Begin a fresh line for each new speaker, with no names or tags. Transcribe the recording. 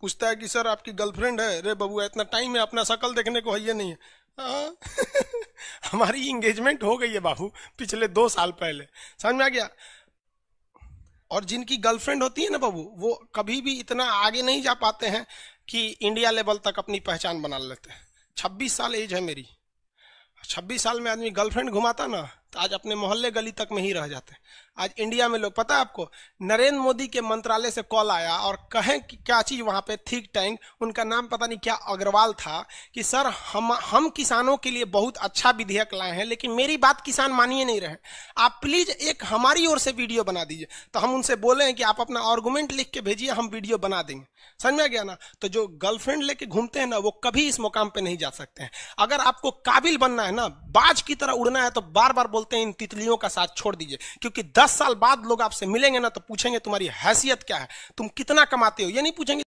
पूछता है कि सर आपकी गर्लफ्रेंड है रे बबुआ इतना टाइम है अपना शकल देखने को है ये नहीं है हाँ, हमारी इंगेजमेंट हो गई है बाबू पिछले दो साल पहले समझ में आ गया और जिनकी गर्लफ्रेंड होती है ना बाबू वो कभी भी इतना आगे नहीं जा पाते हैं कि इंडिया लेवल तक अपनी पहचान बना लेते हैं छब्बीस साल एज है मेरी छब्बीस साल में आदमी गर्लफ्रेंड घुमाता ना तो आज अपने मोहल्ले गली तक में ही रह जाते हैं आज इंडिया में लोग पता है आपको नरेंद्र मोदी के मंत्रालय से कॉल आया और कहें कि क्या चीज वहां पे थिंक टैंक उनका नाम पता नहीं क्या अग्रवाल था कि सर हम हम किसानों के लिए बहुत अच्छा विधेयक लाए हैं लेकिन मेरी बात किसान मानिए नहीं रहे आप प्लीज एक हमारी ओर से वीडियो बना दीजिए तो हम उनसे बोले हैं कि आप अपना आर्गूमेंट लिख के भेजिए हम वीडियो बना देंगे समझ में आ गया ना तो जो गर्लफ्रेंड लेके घूमते हैं ना वो कभी इस मुकाम पे नहीं जा सकते हैं अगर आपको काबिल बनना है ना बाज की तरह उड़ना है तो बार बार बोलते हैं इन तितलियों का साथ छोड़ दीजिए क्योंकि दस दस साल बाद लोग आपसे मिलेंगे ना तो पूछेंगे तुम्हारी हैसियत क्या है तुम कितना कमाते हो ये नहीं पूछेंगे